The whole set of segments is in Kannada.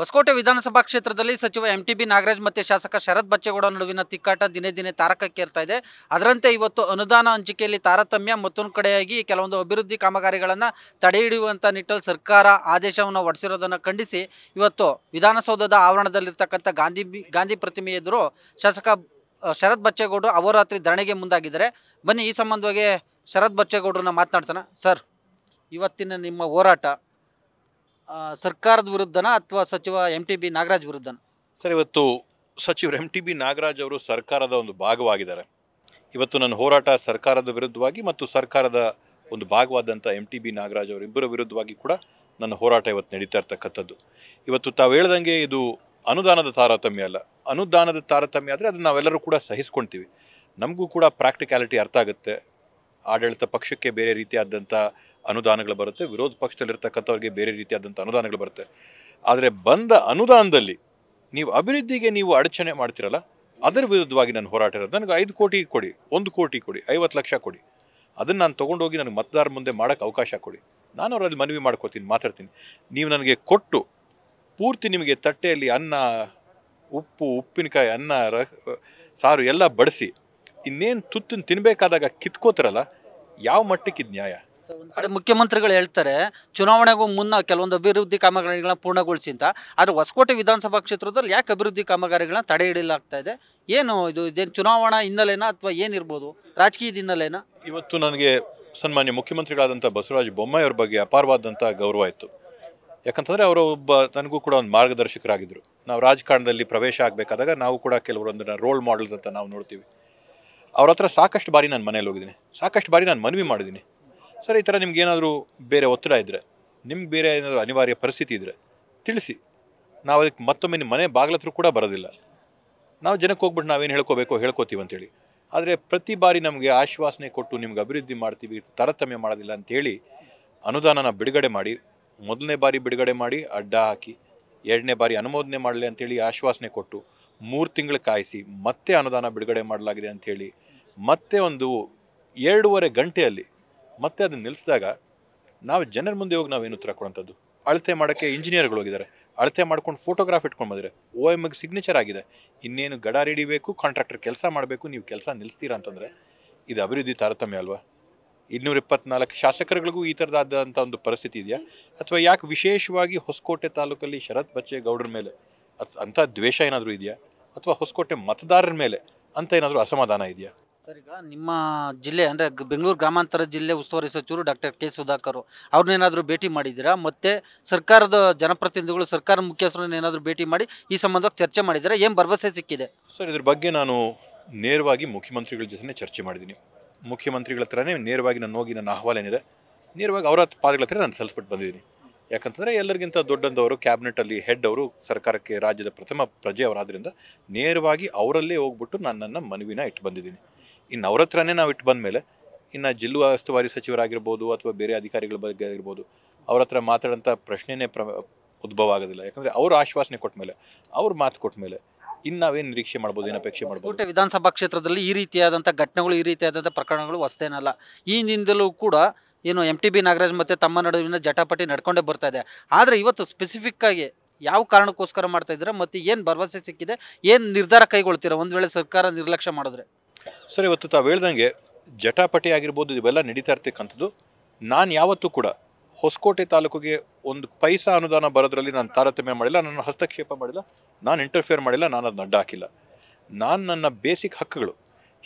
ಹೊಸಕೋಟೆ ವಿಧಾನಸಭಾ ಕ್ಷೇತ್ರದಲ್ಲಿ ಸಚಿವ ಎಂ ಟಿ ಬಿ ನಾಗರಾಜ್ ಮತ್ತು ಶಾಸಕ ಶರತ್ ಬಚ್ಚೇಗೌಡ ನಡುವಿನ ತಿಕ್ಕಾಟ ದಿನೇ ದಿನೇ ತಾರಕಕ್ಕೇರ್ತಾ ಇದೆ ಅದರಂತೆ ಇವತ್ತು ಅನುದಾನ ಹಂಚಿಕೆಯಲ್ಲಿ ತಾರತಮ್ಯ ಮತ್ತೊಂದು ಕಡೆಯಾಗಿ ಕೆಲವೊಂದು ಅಭಿವೃದ್ಧಿ ಕಾಮಗಾರಿಗಳನ್ನು ತಡೆ ಹಿಡಿಯುವಂಥ ನಿಟ್ಟಲ್ಲಿ ಸರ್ಕಾರ ಆದೇಶವನ್ನು ಹೊಡೆಸಿರೋದನ್ನು ಖಂಡಿಸಿ ಇವತ್ತು ವಿಧಾನಸೌಧದ ಆವರಣದಲ್ಲಿರ್ತಕ್ಕಂಥ ಗಾಂಧಿ ಗಾಂಧಿ ಪ್ರತಿಮೆ ಎದುರು ಶಾಸಕ ಶರತ್ ಬಚ್ಚೇಗೌಡರು ಅವರಾತ್ರಿ ಧರಣಿಗೆ ಮುಂದಾಗಿದ್ದಾರೆ ಬನ್ನಿ ಈ ಸಂಬಂಧವಾಗಿ ಶರತ್ ಬಚ್ಚೇಗೌಡರನ್ನ ಮಾತನಾಡ್ತಾನೆ ಸರ್ ಇವತ್ತಿನ ನಿಮ್ಮ ಹೋರಾಟ ಸರ್ಕಾರದ ವಿರುದ್ಧನ ಅಥವಾ ಸಚಿವ ಎಂ ಟಿ ಬಿ ನಾಗರಾಜ್ ವಿರುದ್ಧನ ಸರ್ ಇವತ್ತು ಸಚಿವರು ಎಂ ಟಿ ಬಿ ನಾಗರಾಜ್ ಅವರು ಸರ್ಕಾರದ ಒಂದು ಭಾಗವಾಗಿದ್ದಾರೆ ಇವತ್ತು ನನ್ನ ಹೋರಾಟ ಸರ್ಕಾರದ ವಿರುದ್ಧವಾಗಿ ಮತ್ತು ಸರ್ಕಾರದ ಒಂದು ಭಾಗವಾದಂಥ ಎಂ ಟಿ ಬಿ ನಾಗರಾಜ್ ಇಬ್ಬರ ವಿರುದ್ಧವಾಗಿ ಕೂಡ ನನ್ನ ಹೋರಾಟ ಇವತ್ತು ನಡೀತಾ ಇರ್ತಕ್ಕಂಥದ್ದು ಇವತ್ತು ತಾವು ಹೇಳ್ದಂಗೆ ಇದು ಅನುದಾನದ ತಾರತಮ್ಯ ಅಲ್ಲ ಅನುದಾನದ ತಾರತಮ್ಯ ಆದರೆ ಅದನ್ನು ನಾವೆಲ್ಲರೂ ಕೂಡ ಸಹಿಸ್ಕೊಳ್ತೀವಿ ನಮಗೂ ಕೂಡ ಪ್ರಾಕ್ಟಿಕ್ಯಾಲಿಟಿ ಅರ್ಥ ಆಗುತ್ತೆ ಆಡಳಿತ ಪಕ್ಷಕ್ಕೆ ಬೇರೆ ರೀತಿಯಾದಂಥ ಅನುದಾನಗಳು ಬರುತ್ತೆ ವಿರೋಧ ಪಕ್ಷದಲ್ಲಿರ್ತಕ್ಕಂಥವ್ರಿಗೆ ಬೇರೆ ರೀತಿಯಾದಂಥ ಅನುದಾನಗಳು ಬರುತ್ತೆ ಆದರೆ ಬಂದ ಅನುದಾನದಲ್ಲಿ ನೀವು ಅಭಿವೃದ್ಧಿಗೆ ನೀವು ಅಡಚಣೆ ಮಾಡ್ತಿರಲ್ಲ ಅದರ ವಿರುದ್ಧವಾಗಿ ನಾನು ಹೋರಾಟ ಇರೋದು ನನಗೆ ಐದು ಕೋಟಿ ಕೊಡಿ ಒಂದು ಕೋಟಿ ಕೊಡಿ ಐವತ್ತು ಲಕ್ಷ ಕೊಡಿ ಅದನ್ನು ನಾನು ತೊಗೊಂಡೋಗಿ ನನಗೆ ಮತದಾರ ಮುಂದೆ ಮಾಡೋಕ್ಕೆ ಅವಕಾಶ ಕೊಡಿ ನಾನು ಅವರಲ್ಲಿ ಮನವಿ ಮಾಡ್ಕೋತೀನಿ ಮಾತಾಡ್ತೀನಿ ನೀವು ನನಗೆ ಕೊಟ್ಟು ಪೂರ್ತಿ ನಿಮಗೆ ತಟ್ಟೆಯಲ್ಲಿ ಅನ್ನ ಉಪ್ಪು ಉಪ್ಪಿನಕಾಯಿ ಅನ್ನ ರ ಸಾರು ಎಲ್ಲ ಬಡಿಸಿ ಇನ್ನೇನು ತುತ್ತನ್ನು ತಿನ್ನಬೇಕಾದಾಗ ಕಿತ್ಕೋತಿರಲ್ಲ ಯಾವ ಮಟ್ಟಕ್ಕಿದು ನ್ಯಾಯ ಅದೇ ಮುಖ್ಯಮಂತ್ರಿಗಳು ಹೇಳ್ತಾರೆ ಚುನಾವಣೆಗೂ ಮುನ್ನ ಕೆಲವೊಂದು ಅಭಿವೃದ್ಧಿ ಕಾಮಗಾರಿಗಳನ್ನ ಪೂರ್ಣಗೊಳಿಸಿ ಅಂತ ಆದರೆ ಹೊಸಕೋಟೆ ವಿಧಾನಸಭಾ ಕ್ಷೇತ್ರದಲ್ಲಿ ಯಾಕೆ ಅಭಿವೃದ್ಧಿ ಕಾಮಗಾರಿಗಳನ್ನ ತಡೆ ಹಿಡಿಯಲಾಗ್ತಾ ಇದೆ ಏನು ಇದು ಇದೇನು ಚುನಾವಣಾ ಹಿನ್ನೆಲೆನಾ ಅಥವಾ ಏನಿರ್ಬೋದು ರಾಜಕೀಯದ ಹಿನ್ನೆಲೆನಾ ಇವತ್ತು ನನಗೆ ಸನ್ಮಾನ್ಯ ಮುಖ್ಯಮಂತ್ರಿಗಳಾದಂಥ ಬಸವರಾಜ ಬೊಮ್ಮಾಯಿ ಬಗ್ಗೆ ಅಪಾರವಾದಂಥ ಗೌರವ ಇತ್ತು ಯಾಕಂತಂದರೆ ಅವರು ಒಬ್ಬ ನನಗೂ ಕೂಡ ಒಂದು ಮಾರ್ಗದರ್ಶಕರಾಗಿದ್ದರು ನಾವು ರಾಜಕಾರಣದಲ್ಲಿ ಪ್ರವೇಶ ಆಗಬೇಕಾದಾಗ ನಾವು ಕೂಡ ಕೆಲವರೊಂದನ್ನು ರೋಲ್ ಮಾಡೆಲ್ಸ್ ಅಂತ ನಾವು ನೋಡ್ತೀವಿ ಅವ್ರ ಹತ್ರ ಸಾಕಷ್ಟು ಬಾರಿ ನಾನು ಮನೇಲಿ ಹೋಗಿದ್ದೀನಿ ಸಾಕಷ್ಟು ಬಾರಿ ನಾನು ಮನವಿ ಮಾಡಿದ್ದೀನಿ ಸರ್ ಈ ಥರ ನಿಮ್ಗೆ ಏನಾದರೂ ಬೇರೆ ಒತ್ತಡ ಇದ್ದರೆ ನಿಮ್ಗೆ ಬೇರೆ ಏನಾದರೂ ಅನಿವಾರ್ಯ ಪರಿಸ್ಥಿತಿ ಇದ್ದರೆ ತಿಳಿಸಿ ನಾವು ಅದಕ್ಕೆ ಮತ್ತೊಮ್ಮೆ ನಿಮ್ಮ ಮನೆ ಬಾಗ್ಲತ್ರೂ ಕೂಡ ಬರೋದಿಲ್ಲ ನಾವು ಜನಕ್ಕೆ ಹೋಗ್ಬಿಟ್ಟು ನಾವೇನು ಹೇಳ್ಕೋಬೇಕೋ ಹೇಳ್ಕೋತೀವಿ ಅಂತೇಳಿ ಆದರೆ ಪ್ರತಿ ಬಾರಿ ನಮಗೆ ಆಶ್ವಾಸನೆ ಕೊಟ್ಟು ನಿಮ್ಗೆ ಅಭಿವೃದ್ಧಿ ಮಾಡ್ತೀವಿ ತಾರತಮ್ಯ ಮಾಡೋದಿಲ್ಲ ಅಂತೇಳಿ ಅನುದಾನನ ಬಿಡುಗಡೆ ಮಾಡಿ ಮೊದಲನೇ ಬಾರಿ ಬಿಡುಗಡೆ ಮಾಡಿ ಅಡ್ಡ ಹಾಕಿ ಎರಡನೇ ಬಾರಿ ಅನುಮೋದನೆ ಮಾಡಲಿ ಅಂತೇಳಿ ಆಶ್ವಾಸನೆ ಕೊಟ್ಟು ಮೂರು ತಿಂಗಳು ಕಾಯಿಸಿ ಮತ್ತೆ ಅನುದಾನ ಬಿಡುಗಡೆ ಮಾಡಲಾಗಿದೆ ಅಂಥೇಳಿ ಮತ್ತೆ ಒಂದು ಎರಡೂವರೆ ಗಂಟೆಯಲ್ಲಿ ಮತ್ತೆ ಅದನ್ನು ನಿಲ್ಲಿಸಿದಾಗ ನಾವು ಜನರ ಮುಂದೆ ಹೋಗಿ ನಾವೇನು ಉತ್ತರ ಕೊಡೋಂಥದ್ದು ಅಳತೆ ಮಾಡೋಕ್ಕೆ ಇಂಜಿನಿಯರ್ಗಳು ಹೋಗಿದ್ದಾರೆ ಅಳತೆ ಮಾಡ್ಕೊಂಡು ಫೋಟೋಗ್ರಾಫ್ ಇಟ್ಕೊಂಡು ಬಂದರೆ ಓ ಎಮ್ಗೆ ಸಿಗ್ನೇಚರ್ ಆಗಿದೆ ಇನ್ನೇನು ಗಡ ಹಿಡಿಬೇಕು ಕಾಂಟ್ರಾಕ್ಟರ್ ಕೆಲಸ ಮಾಡಬೇಕು ನೀವು ಕೆಲಸ ನಿಲ್ಲಿಸ್ತೀರಾ ಅಂತಂದರೆ ಇದು ಅಭಿವೃದ್ಧಿ ತಾರತಮ್ಯ ಅಲ್ವಾ ಇನ್ನೂರ ಇಪ್ಪತ್ನಾಲ್ಕು ಶಾಸಕರುಗಳಿಗೂ ಈ ಥರದಾದಂಥ ಒಂದು ಪರಿಸ್ಥಿತಿ ಇದೆಯಾ ಅಥವಾ ಯಾಕೆ ವಿಶೇಷವಾಗಿ ಹೊಸಕೋಟೆ ತಾಲೂಕಲ್ಲಿ ಶರತ್ ಬಚ್ಚೆ ಗೌಡ್ರ ಮೇಲೆ ಅಥ್ ಅಂಥ ದ್ವೇಷ ಏನಾದರೂ ಇದೆಯಾ ಅಥವಾ ಹೊಸಕೋಟೆ ಮತದಾರರ ಮೇಲೆ ಅಂತ ಏನಾದರೂ ಅಸಮಾಧಾನ ಇದೆಯಾ ಸರಿ ಈಗ ನಿಮ್ಮ ಜಿಲ್ಲೆ ಅಂದರೆ ಬೆಂಗಳೂರು ಗ್ರಾಮಾಂತರ ಜಿಲ್ಲೆ ಉಸ್ತುವಾರಿ ಸಚಿವರು ಡಾಕ್ಟರ್ ಕೆ ಸುಧಾಕರ್ ಅವ್ರನ್ನೇನಾದರೂ ಭೇಟಿ ಮಾಡಿದ್ದೀರಾ ಮತ್ತೆ ಸರ್ಕಾರದ ಜನಪ್ರತಿನಿಧಿಗಳು ಸರ್ಕಾರ ಮುಖ್ಯಸ್ಥರನ್ನ ಏನಾದರೂ ಭೇಟಿ ಮಾಡಿ ಈ ಸಂಬಂಧವಾಗಿ ಚರ್ಚೆ ಮಾಡಿದ್ದೀರಾ ಏನು ಭರವಸೆ ಸಿಕ್ಕಿದೆ ಸರ್ ಇದ್ರ ಬಗ್ಗೆ ನಾನು ನೇರವಾಗಿ ಮುಖ್ಯಮಂತ್ರಿಗಳ ಜೊತೆ ಚರ್ಚೆ ಮಾಡಿದ್ದೀನಿ ಮುಖ್ಯಮಂತ್ರಿಗಳ ಹತ್ರನೇ ನೇರವಾಗಿ ನಾನು ಹೋಗಿ ನನ್ನ ಅಹವಾಲು ಏನಿದೆ ನೇರವಾಗಿ ಅವರ ಪಾದಗಳ ನಾನು ಸಲ್ಲಿಸ್ಬಿಟ್ಟು ಬಂದಿದ್ದೀನಿ ಯಾಕಂತಂದರೆ ಎಲ್ಲರಿಗಿಂತ ದೊಡ್ಡಂದವರು ಕ್ಯಾಬಿನೆಟಲ್ಲಿ ಹೆಡ್ ಅವರು ಸರ್ಕಾರಕ್ಕೆ ರಾಜ್ಯದ ಪ್ರಥಮ ಪ್ರಜೆ ಅವರಾದ್ದರಿಂದ ನೇರವಾಗಿ ಅವರಲ್ಲೇ ಹೋಗ್ಬಿಟ್ಟು ನಾನು ನನ್ನ ಮನವಿನ ಇಟ್ಟು ಬಂದಿದ್ದೀನಿ ಇನ್ನು ಅವ್ರ ಹತ್ರನೇ ನಾವು ಇಟ್ಟು ಬಂದ ಮೇಲೆ ಇನ್ನು ಜಿಲ್ಲಾ ಉಸ್ತುವಾರಿ ಸಚಿವರಾಗಿರ್ಬೋದು ಅಥವಾ ಬೇರೆ ಅಧಿಕಾರಿಗಳ ಬಗ್ಗೆ ಆಗಿರ್ಬೋದು ಅವ್ರ ಹತ್ರ ಮಾತಾಡೋಂಥ ಪ್ರಶ್ನೆನೇ ಪ್ರ ಉದ್ಭವ ಆಗೋದಿಲ್ಲ ಯಾಕಂದರೆ ಅವರು ಆಶ್ವಾಸನೆ ಕೊಟ್ಟ ಮೇಲೆ ಅವ್ರ ಮಾತು ಕೊಟ್ಟ ಮೇಲೆ ಇನ್ನು ನಾವೇನು ನಿರೀಕ್ಷೆ ಮಾಡ್ಬೋದು ಏನು ಅಪೇಕ್ಷೆ ಮಾಡ್ಬೋದು ವಿಧಾನಸಭಾ ಕ್ಷೇತ್ರದಲ್ಲಿ ಈ ರೀತಿಯಾದಂಥ ಘಟನೆಗಳು ಈ ರೀತಿಯಾದಂಥ ಪ್ರಕರಣಗಳು ಹೊಸ್ತೇನಲ್ಲ ಈ ಹಿಂದಿಂದಲೂ ಕೂಡ ಏನು ಎಮ್ ಟಿ ಬಿ ನಾಗರಾಜ್ ಮತ್ತು ತಮ್ಮ ನಡುವಿನ ಜಟಾಪಟಿ ನಡ್ಕೊಂಡೇ ಬರ್ತಾ ಇದೆ ಆದರೆ ಇವತ್ತು ಸ್ಪೆಸಿಫಿಕ್ಕಾಗಿ ಯಾವ ಕಾರಣಕ್ಕೋಸ್ಕರ ಮಾಡ್ತಾ ಇದ್ದೀರಾ ಮತ್ತು ಏನು ಭರವಸೆ ಸಿಕ್ಕಿದೆ ಏನು ನಿರ್ಧಾರ ಕೈಗೊಳ್ತೀರಾ ಒಂದು ವೇಳೆ ಸರ್ಕಾರ ನಿರ್ಲಕ್ಷ್ಯ ಮಾಡಿದ್ರೆ ಸರ್ ಇವತ್ತು ತಾವು ಹೇಳ್ದಂಗೆ ಜಟಾಪಟಿ ಆಗಿರ್ಬೋದು ಇವೆಲ್ಲ ನಡೀತಾ ಇರ್ತಕ್ಕಂಥದ್ದು ನಾನು ಯಾವತ್ತೂ ಕೂಡ ಹೊಸಕೋಟೆ ತಾಲೂಕಿಗೆ ಒಂದು ಪೈಸಾ ಅನುದಾನ ಬರೋದ್ರಲ್ಲಿ ನಾನು ತಾರತಮ್ಯ ಮಾಡಿಲ್ಲ ನನ್ನ ಹಸ್ತಕ್ಷೇಪ ಮಾಡಿಲ್ಲ ನಾನು ಇಂಟರ್ಫಿಯರ್ ಮಾಡಿಲ್ಲ ನಾನು ಅದನ್ನ ಅಡ್ಡ ಹಾಕಿಲ್ಲ ನಾನು ನನ್ನ ಬೇಸಿಕ್ ಹಕ್ಕುಗಳು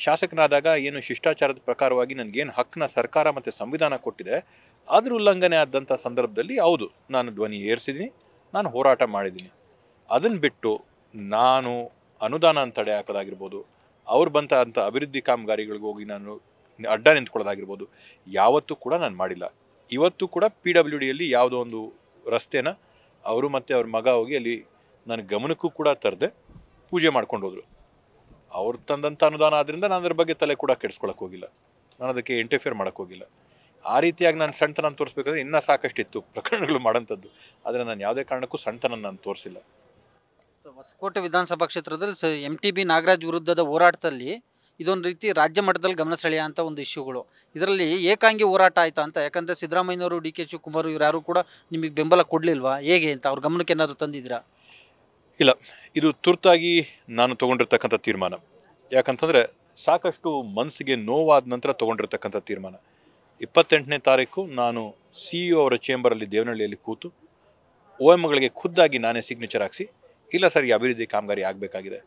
ಶಾಸಕನಾದಾಗ ಏನು ಶಿಷ್ಟಾಚಾರದ ಪ್ರಕಾರವಾಗಿ ನನಗೇನು ಹಕ್ಕನ್ನ ಸರ್ಕಾರ ಮತ್ತು ಸಂವಿಧಾನ ಕೊಟ್ಟಿದೆ ಅದ್ರ ಉಲ್ಲಂಘನೆ ಆದಂಥ ಸಂದರ್ಭದಲ್ಲಿ ಹೌದು ನಾನು ಧ್ವನಿ ಏರಿಸಿದ್ದೀನಿ ನಾನು ಹೋರಾಟ ಮಾಡಿದ್ದೀನಿ ಅದನ್ನು ಬಿಟ್ಟು ನಾನು ಅನುದಾನ ತಡೆ ಹಾಕೋದಾಗಿರ್ಬೋದು ಅವ್ರು ಬಂತ ಅಂತ ಅಭಿವೃದ್ಧಿ ಕಾಮಗಾರಿಗಳಿಗೆ ಹೋಗಿ ನಾನು ಅಡ್ಡ ನಿಂತ್ಕೊಳ್ಳೋದಾಗಿರ್ಬೋದು ಯಾವತ್ತೂ ಕೂಡ ನಾನು ಮಾಡಿಲ್ಲ ಇವತ್ತು ಕೂಡ ಪಿ ಡಬ್ಲ್ಯೂ ಡಿಯಲ್ಲಿ ಯಾವುದೋ ಒಂದು ರಸ್ತೆನ ಅವರು ಮತ್ತು ಅವ್ರ ಮಗ ಹೋಗಿ ಅಲ್ಲಿ ನನ್ನ ಗಮನಕ್ಕೂ ಕೂಡ ತರದೆ ಪೂಜೆ ಮಾಡ್ಕೊಂಡು ಹೋದರು ಅವ್ರು ತಂದಂಥ ಅನುದಾನ ಆದ್ದರಿಂದ ನಾನು ಅದ್ರ ಬಗ್ಗೆ ತಲೆ ಕೂಡ ಕೆಡಿಸ್ಕೊಳಕ್ಕೆ ಹೋಗಿಲ್ಲ ನಾನು ಅದಕ್ಕೆ ಇಂಟರ್ಫಿಯರ್ ಮಾಡೋಕ್ಕೆ ಹೋಗಿಲ್ಲ ಆ ರೀತಿಯಾಗಿ ನಾನು ಸಣ್ಣತನ ತೋರಿಸ್ಬೇಕಂದ್ರೆ ಇನ್ನೂ ಸಾಕಷ್ಟಿತ್ತು ಪ್ರಕರಣಗಳು ಮಾಡೋಂಥದ್ದು ಆದರೆ ನಾನು ಯಾವುದೇ ಕಾರಣಕ್ಕೂ ಸಣ್ಣತನ ನಾನು ತೋರಿಸಿಲ್ಲ ಹೊಸಕೋಟೆ ವಿಧಾನಸಭಾ ಕ್ಷೇತ್ರದಲ್ಲಿ ಸ ಎಂ ಟಿ ಬಿ ನಾಗರಾಜ್ ವಿರುದ್ಧದ ಹೋರಾಟದಲ್ಲಿ ಇದೊಂದು ರೀತಿ ರಾಜ್ಯ ಮಟ್ಟದಲ್ಲಿ ಗಮನ ಸೆಳೆಯುವಂಥ ಒಂದು ಇಶ್ಯೂಗಳು ಇದರಲ್ಲಿ ಏಕಾಂಗಿ ಹೋರಾಟ ಆಯಿತಾ ಅಂತ ಯಾಕಂದರೆ ಸಿದ್ದರಾಮಯ್ಯವರು ಡಿ ಕೆ ಶಿವಕುಮಾರ್ ಇವರ್ಯಾರು ಕೂಡ ನಿಮಗೆ ಬೆಂಬಲ ಕೊಡಲಿಲ್ವಾ ಹೇಗೆ ಅಂತ ಅವ್ರ ಗಮನಕ್ಕೆ ಏನಾದರೂ ತಂದಿದ್ದೀರಾ ಇಲ್ಲ ಇದು ತುರ್ತಾಗಿ ನಾನು ತೊಗೊಂಡಿರ್ತಕ್ಕಂಥ ತೀರ್ಮಾನ ಯಾಕಂತಂದರೆ ಸಾಕಷ್ಟು ಮನಸ್ಸಿಗೆ ನೋವಾದ ನಂತರ ತೊಗೊಂಡಿರ್ತಕ್ಕಂಥ ತೀರ್ಮಾನ ಇಪ್ಪತ್ತೆಂಟನೇ ತಾರೀಕು ನಾನು ಸಿ ಇ e ಅವರ ಚೇಂಬರಲ್ಲಿ ದೇವನಹಳ್ಳಿಯಲ್ಲಿ ಕೂತು ಓ ಎಮ್ಗಳಿಗೆ ಖುದ್ದಾಗಿ ನಾನೇ ಸಿಗ್ನೇಚರ್ ಹಾಕಿಸಿ ಇಲ್ಲ ಸರ್ ಈ ಅಭಿವೃದ್ಧಿ ಕಾಮಗಾರಿ ಆಗಬೇಕಾಗಿದೆ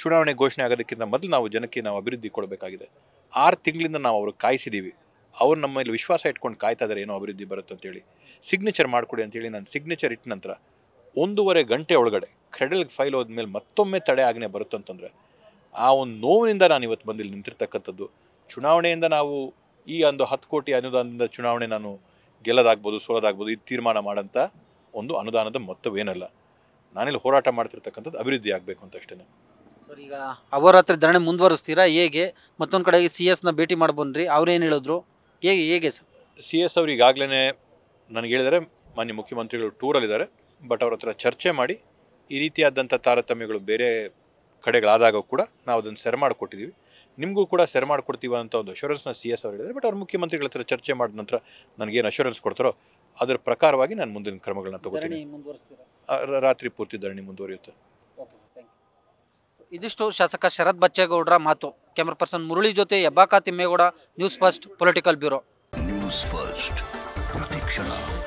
ಚುನಾವಣೆ ಘೋಷಣೆ ಆಗೋದಕ್ಕಿಂತ ಮೊದಲು ನಾವು ಜನಕ್ಕೆ ನಾವು ಅಭಿವೃದ್ಧಿ ಕೊಡಬೇಕಾಗಿದೆ ಆರು ತಿಂಗಳಿಂದ ನಾವು ಅವ್ರಿಗೆ ಕಾಯಿಸಿದ್ದೀವಿ ಅವ್ರು ನಮ್ಮ ಮೇಲೆ ವಿಶ್ವಾಸ ಇಟ್ಕೊಂಡು ಕಾಯ್ತಾ ಇದ್ದಾರೆ ಏನೋ ಅಭಿವೃದ್ಧಿ ಬರುತ್ತೆ ಅಂತೇಳಿ ಸಿಗ್ನೇಚರ್ ಮಾಡಿಕೊಡಿ ಅಂತೇಳಿ ನಾನು ಸಿಗ್ನೇಚರ್ ಇಟ್ಟ ನಂತರ ಒಂದೂವರೆ ಗಂಟೆ ಒಳಗಡೆ ಕ್ರೆಡಲ್ ಫೈಲ್ ಹೋದ್ಮೇಲೆ ಮತ್ತೊಮ್ಮೆ ತಡೆ ಆಜ್ಞೆ ಬರುತ್ತಂತಂದರೆ ಆ ಒಂದು ನೋವಿನಿಂದ ನಾನು ಇವತ್ತು ಇಲ್ಲಿ ನಿಂತಿರ್ತಕ್ಕಂಥದ್ದು ಚುನಾವಣೆಯಿಂದ ನಾವು ಈ ಒಂದು ಹತ್ತು ಕೋಟಿ ಅನುದಾನದಿಂದ ಚುನಾವಣೆ ನಾನು ಗೆಲ್ಲೋದಾಗ್ಬೋದು ಸೋಲೋದಾಗ್ಬೋದು ಇದು ತೀರ್ಮಾನ ಮಾಡೋಂಥ ಒಂದು ಅನುದಾನದ ಮೊತ್ತವೇನಲ್ಲ ನಾನಿಲ್ಲಿ ಹೋರಾಟ ಮಾಡ್ತಿರ್ತಕ್ಕಂಥದ್ದು ಅಭಿವೃದ್ಧಿ ಆಗಬೇಕು ಅಂತ ಅಷ್ಟೇ ಈಗ ಅವರ ಹತ್ರ ಧರಣಿ ಮುಂದುವರಿಸ್ತೀರಾ ಹೇಗೆ ಮತ್ತೊಂದು ಕಡೆಗೆ ಸಿ ಎಸ್ನ ಭೇಟಿ ಮಾಡಿ ಅವ್ರೇನು ಹೇಳಿದ್ರು ಹೇಗೆ ಹೇಗೆ ಸರ್ ಸಿ ಎಸ್ ಅವ್ರು ಈಗಾಗಲೇ ನನಗೆ ಹೇಳಿದರೆ ಮಾನ್ಯ ಮುಖ್ಯಮಂತ್ರಿಗಳು ಟೂರಲ್ಲಿದ್ದಾರೆ ಬಟ್ ಅವ್ರ ಹತ್ರ ಚರ್ಚೆ ಮಾಡಿ ಈ ರೀತಿಯಾದಂಥ ತಾರತಮ್ಯಗಳು ಬೇರೆ ಕಡೆಗಳಾದಾಗ ಕೂಡ ನಾವು ಅದನ್ನು ಸೆರೆ ಮಾಡಿಕೊಟ್ಟಿದ್ದೀವಿ ನಿಮಗೂ ಕೂಡ ಸೆರೆ ಮಾಡಿಕೊಡ್ತೀವಿ ಅಂತ ಒಂದು ಅಶ್ಯೂರೆನ್ಸ್ನ ಸಿ ಎಸ್ ಅವ್ರು ಹೇಳಿದರೆ ಬಟ್ ಅವ್ರು ಮುಖ್ಯಮಂತ್ರಿಗಳ ಹತ್ರ ಚರ್ಚೆ ಮಾಡಿದ ನಂತರ ನನಗೇನು ಅಶೂರೆನ್ಸ್ ಕೊಡ್ತಾರೋ ಅದರ ಪ್ರಕಾರವಾಗಿ ನಾನು ಮುಂದಿನ ಕ್ರಮಗಳನ್ನ ತಗೋತೀನಿ ರಾತ್ರಿ ಪೂರ್ತಿ ಧರಣಿ ಮುಂದುವರಿಯುತ್ತೆ ಇದಿಷ್ಟು ಶಾಸಕ ಶರತ್ ಬಚ್ಚೇಗೌಡರ ಮಾತು ಕ್ಯಾಮರಾ ಪರ್ಸನ್ ಮುರಳಿ ಜೊತೆ ಎಬ್ಬಾಕಾ Thimmegowda news first political bureau news first ಪ್ರತಿಕ್ಷಣ